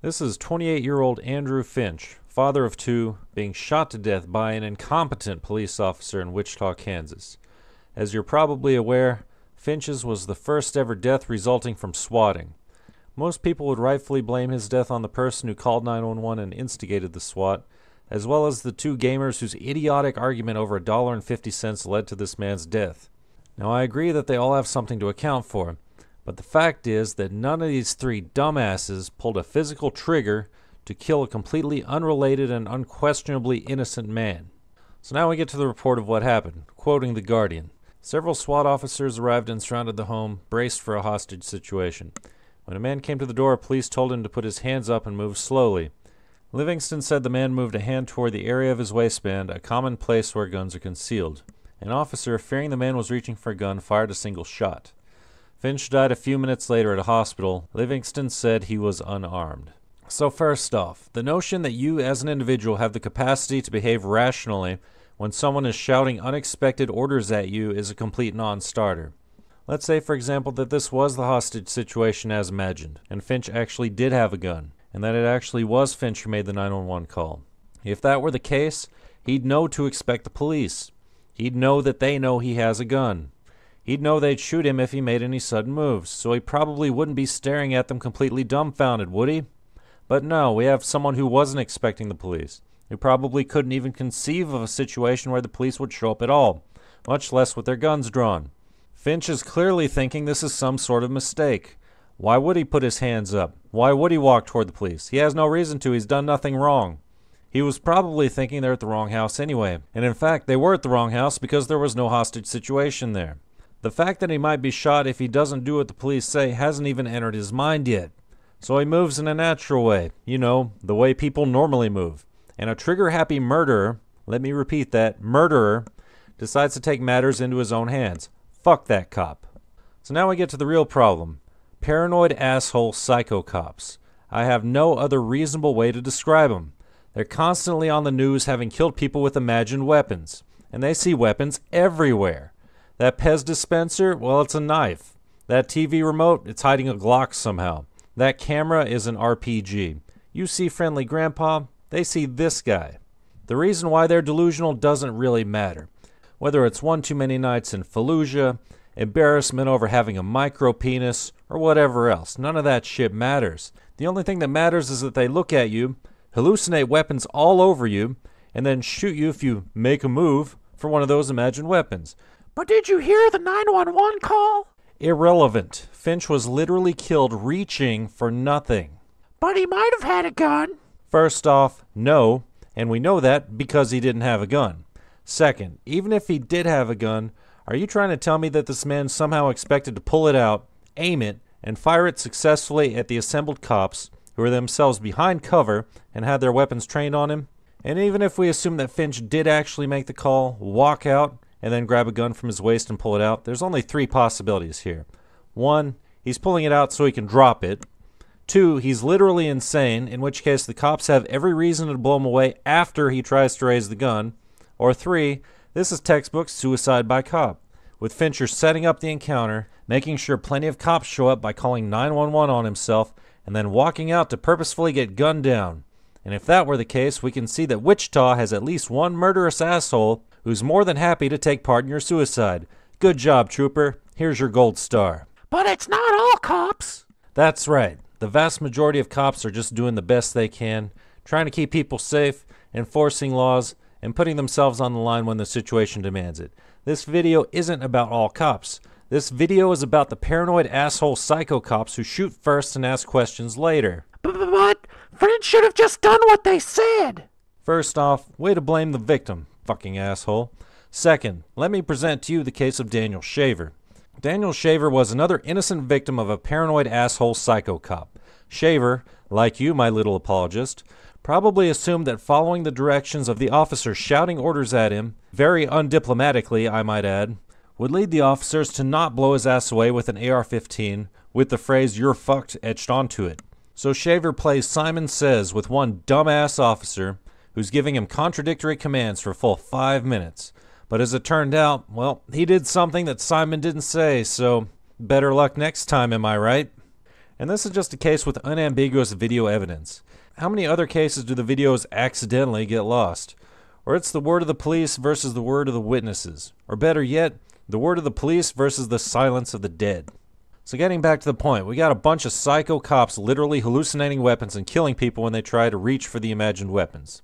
This is 28 year old Andrew Finch, father of two, being shot to death by an incompetent police officer in Wichita, Kansas. As you're probably aware, Finch's was the first ever death resulting from swatting. Most people would rightfully blame his death on the person who called 911 and instigated the SWAT, as well as the two gamers whose idiotic argument over a dollar and fifty cents led to this man's death. Now, I agree that they all have something to account for, but the fact is that none of these three dumbasses pulled a physical trigger to kill a completely unrelated and unquestionably innocent man. So now we get to the report of what happened, quoting The Guardian. Several SWAT officers arrived and surrounded the home, braced for a hostage situation. When a man came to the door, police told him to put his hands up and move slowly. Livingston said the man moved a hand toward the area of his waistband, a common place where guns are concealed. An officer, fearing the man was reaching for a gun, fired a single shot. Finch died a few minutes later at a hospital. Livingston said he was unarmed. So, first off, the notion that you as an individual have the capacity to behave rationally when someone is shouting unexpected orders at you is a complete non starter. Let's say, for example, that this was the hostage situation as imagined, and Finch actually did have a gun, and that it actually was Finch who made the 911 call. If that were the case, he'd know to expect the police. He'd know that they know he has a gun. He'd know they'd shoot him if he made any sudden moves, so he probably wouldn't be staring at them completely dumbfounded, would he? But no, we have someone who wasn't expecting the police, who probably couldn't even conceive of a situation where the police would show up at all, much less with their guns drawn. Finch is clearly thinking this is some sort of mistake. Why would he put his hands up? Why would he walk toward the police? He has no reason to, he's done nothing wrong. He was probably thinking they're at the wrong house anyway, and in fact, they were at the wrong house because there was no hostage situation there. The fact that he might be shot if he doesn't do what the police say hasn't even entered his mind yet. So he moves in a natural way, you know, the way people normally move. And a trigger happy murderer, let me repeat that, murderer, decides to take matters into his own hands. Fuck that cop. So now we get to the real problem paranoid asshole psycho cops. I have no other reasonable way to describe them. They're constantly on the news having killed people with imagined weapons, and they see weapons everywhere. That Pez dispenser, well, it's a knife. That TV remote, it's hiding a Glock somehow. That camera is an RPG. You see Friendly Grandpa, they see this guy. The reason why they're delusional doesn't really matter. Whether it's one too many nights in Fallujah, embarrassment over having a micro penis, or whatever else, none of that shit matters. The only thing that matters is that they look at you, hallucinate weapons all over you, and then shoot you if you make a move for one of those imagined weapons. But did you hear the 911 call? Irrelevant. Finch was literally killed reaching for nothing. But he might have had a gun. First off, no, and we know that because he didn't have a gun. Second, even if he did have a gun, are you trying to tell me that this man somehow expected to pull it out, aim it, and fire it successfully at the assembled cops, who were themselves behind cover and had their weapons trained on him? And even if we assume that Finch did actually make the call, walk out, and then grab a gun from his waist and pull it out, there's only three possibilities here. One, he's pulling it out so he can drop it. Two, he's literally insane, in which case the cops have every reason to blow him away after he tries to raise the gun. Or three, this is textbook suicide by cop, with Fincher setting up the encounter, making sure plenty of cops show up by calling 911 on himself, and then walking out to purposefully get gunned down. And if that were the case, we can see that Wichita has at least one murderous asshole who's more than happy to take part in your suicide. Good job, Trooper. Here's your gold star. But it's not all cops. That's right. The vast majority of cops are just doing the best they can, trying to keep people safe, enforcing laws, and putting themselves on the line when the situation demands it. This video isn't about all cops. This video is about the paranoid asshole psycho cops who shoot first and ask questions later. But Fred should have just done what they said. First off, way to blame the victim fucking asshole. Second, let me present to you the case of Daniel Shaver. Daniel Shaver was another innocent victim of a paranoid asshole psycho cop. Shaver, like you, my little apologist, probably assumed that following the directions of the officer shouting orders at him, very undiplomatically, I might add, would lead the officers to not blow his ass away with an AR 15 with the phrase, you're fucked, etched onto it. So Shaver plays Simon Says with one dumbass officer who's giving him contradictory commands for full five minutes. But as it turned out, well, he did something that Simon didn't say, so better luck next time, am I right? And this is just a case with unambiguous video evidence. How many other cases do the videos accidentally get lost? Or it's the word of the police versus the word of the witnesses. Or better yet, the word of the police versus the silence of the dead. So, getting back to the point, we got a bunch of psycho cops literally hallucinating weapons and killing people when they try to reach for the imagined weapons.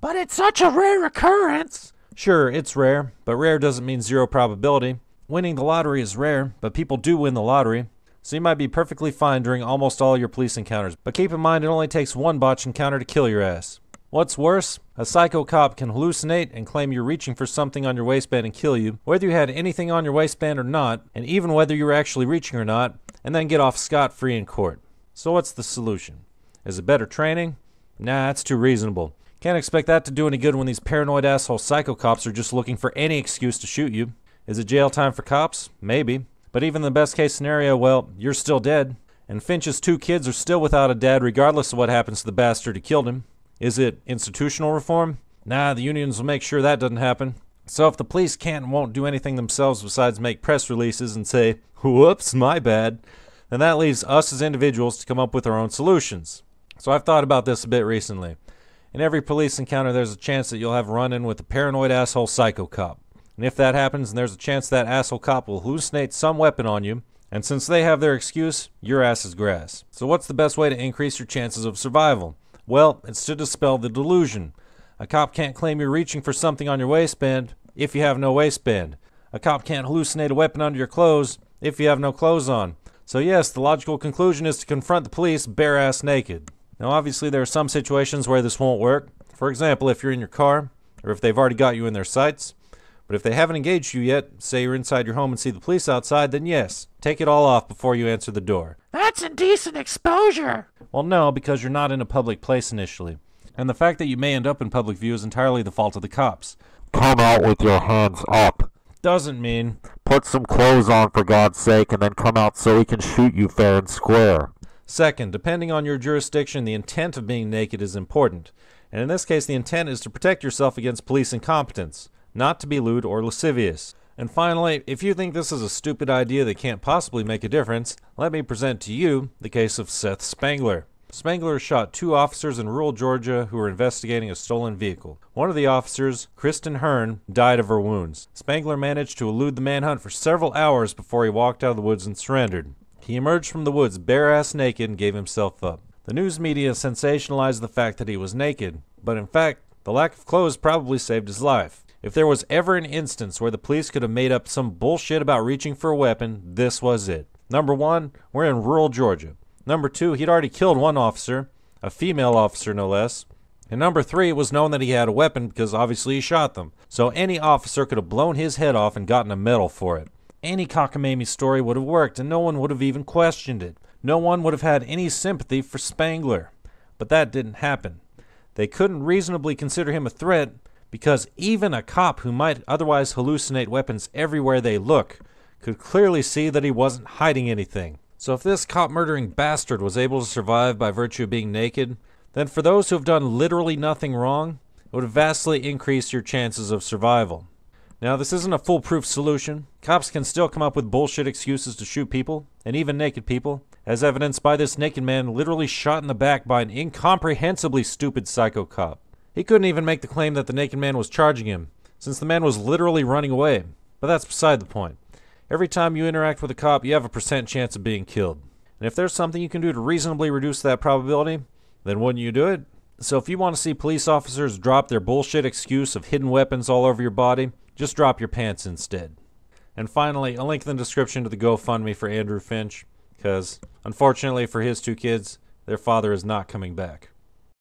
But it's such a rare occurrence. Sure, it's rare, but rare doesn't mean zero probability. Winning the lottery is rare, but people do win the lottery. So you might be perfectly fine during almost all your police encounters, but keep in mind it only takes one botch encounter to kill your ass. What's worse, a psycho cop can hallucinate and claim you're reaching for something on your waistband and kill you, whether you had anything on your waistband or not, and even whether you were actually reaching or not, and then get off scot free in court. So, what's the solution? Is it better training? Nah, that's too reasonable. Can't expect that to do any good when these paranoid asshole psycho cops are just looking for any excuse to shoot you. Is it jail time for cops? Maybe. But even the best case scenario, well, you're still dead. And Finch's two kids are still without a dad regardless of what happens to the bastard who killed him. Is it institutional reform? Nah, the unions will make sure that doesn't happen. So if the police can't and won't do anything themselves besides make press releases and say, whoops, my bad, then that leaves us as individuals to come up with our own solutions. So I've thought about this a bit recently. In every police encounter, there's a chance that you'll have run in with a paranoid asshole psycho cop. And if that happens, there's a chance that asshole cop will hallucinate some weapon on you, and since they have their excuse, your ass is grass. So, what's the best way to increase your chances of survival? Well, it's to dispel the delusion. A cop can't claim you're reaching for something on your waistband if you have no waistband. A cop can't hallucinate a weapon under your clothes if you have no clothes on. So, yes, the logical conclusion is to confront the police bare ass naked. Now, obviously, there are some situations where this won't work. For example, if you're in your car, or if they've already got you in their sights. But if they haven't engaged you yet, say you're inside your home and see the police outside, then yes, take it all off before you answer the door. That's indecent exposure! Well, no, because you're not in a public place initially. And the fact that you may end up in public view is entirely the fault of the cops. Come out with your hands up. Doesn't mean. Put some clothes on for God's sake and then come out so we can shoot you fair and square. Second, depending on your jurisdiction, the intent of being naked is important. And in this case, the intent is to protect yourself against police incompetence, not to be lewd or lascivious. And finally, if you think this is a stupid idea that can't possibly make a difference, let me present to you the case of Seth Spangler. Spangler shot two officers in rural Georgia who were investigating a stolen vehicle. One of the officers, Kristen Hearn, died of her wounds. Spangler managed to elude the manhunt for several hours before he walked out of the woods and surrendered. He emerged from the woods bare ass naked and gave himself up. The news media sensationalized the fact that he was naked, but in fact, the lack of clothes probably saved his life. If there was ever an instance where the police could have made up some bullshit about reaching for a weapon, this was it. Number one, we're in rural Georgia. Number two, he'd already killed one officer, a female officer no less. And number three, it was known that he had a weapon because obviously he shot them. So any officer could have blown his head off and gotten a medal for it any cockamamie story would have worked, and no one would have even questioned it. No one would have had any sympathy for Spangler. But that didn't happen. They couldn't reasonably consider him a threat because even a cop who might otherwise hallucinate weapons everywhere they look could clearly see that he wasn't hiding anything. So if this cop murdering bastard was able to survive by virtue of being naked, then for those who have done literally nothing wrong, it would vastly increase your chances of survival. Now, this isn't a foolproof solution. Cops can still come up with bullshit excuses to shoot people, and even naked people, as evidenced by this naked man literally shot in the back by an incomprehensibly stupid psycho cop. He couldn't even make the claim that the naked man was charging him, since the man was literally running away. But that's beside the point. Every time you interact with a cop, you have a percent chance of being killed. And if there's something you can do to reasonably reduce that probability, then wouldn't you do it? So if you want to see police officers drop their bullshit excuse of hidden weapons all over your body, just drop your pants instead. And finally, a link in the description to the GoFundMe for Andrew Finch, because unfortunately for his two kids, their father is not coming back.